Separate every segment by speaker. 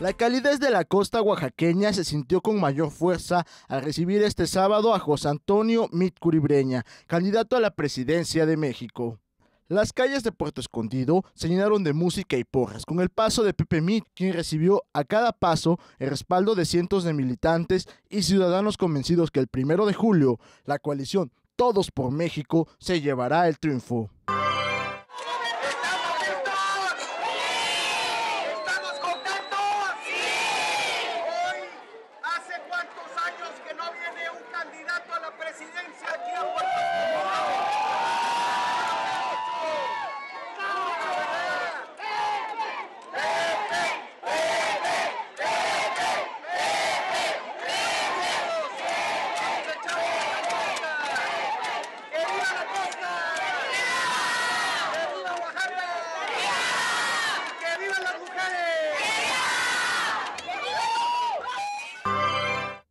Speaker 1: La calidez de la costa oaxaqueña se sintió con mayor fuerza al recibir este sábado a José Antonio Mit Curibreña, candidato a la presidencia de México. Las calles de Puerto Escondido se llenaron de música y porras, con el paso de Pepe Mit, quien recibió a cada paso el respaldo de cientos de militantes y ciudadanos convencidos que el primero de julio, la coalición Todos por México se llevará el triunfo.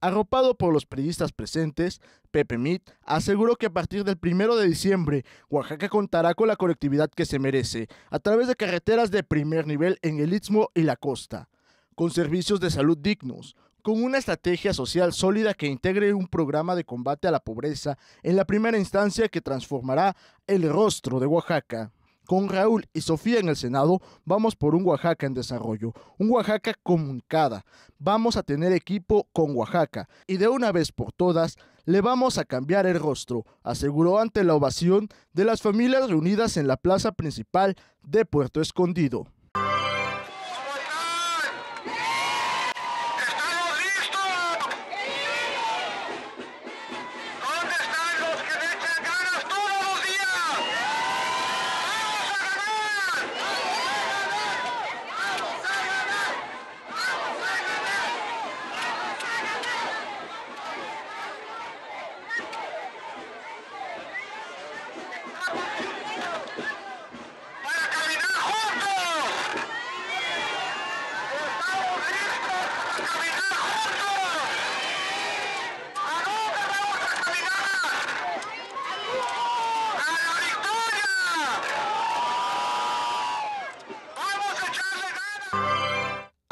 Speaker 1: Arropado por los periodistas presentes, Pepe Mit aseguró que a partir del 1 de diciembre, Oaxaca contará con la colectividad que se merece, a través de carreteras de primer nivel en el Istmo y la costa, con servicios de salud dignos, con una estrategia social sólida que integre un programa de combate a la pobreza en la primera instancia que transformará el rostro de Oaxaca. Con Raúl y Sofía en el Senado, vamos por un Oaxaca en desarrollo, un Oaxaca comunicada. Vamos a tener equipo con Oaxaca y de una vez por todas le vamos a cambiar el rostro, aseguró ante la ovación de las familias reunidas en la plaza principal de Puerto Escondido.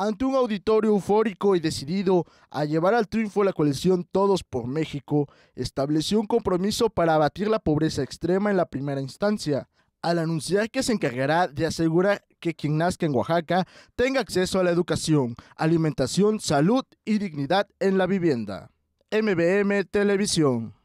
Speaker 1: Ante un auditorio eufórico y decidido a llevar al triunfo la coalición Todos por México, estableció un compromiso para abatir la pobreza extrema en la primera instancia, al anunciar que se encargará de asegurar que quien nazca en Oaxaca tenga acceso a la educación, alimentación, salud y dignidad en la vivienda. MBM Televisión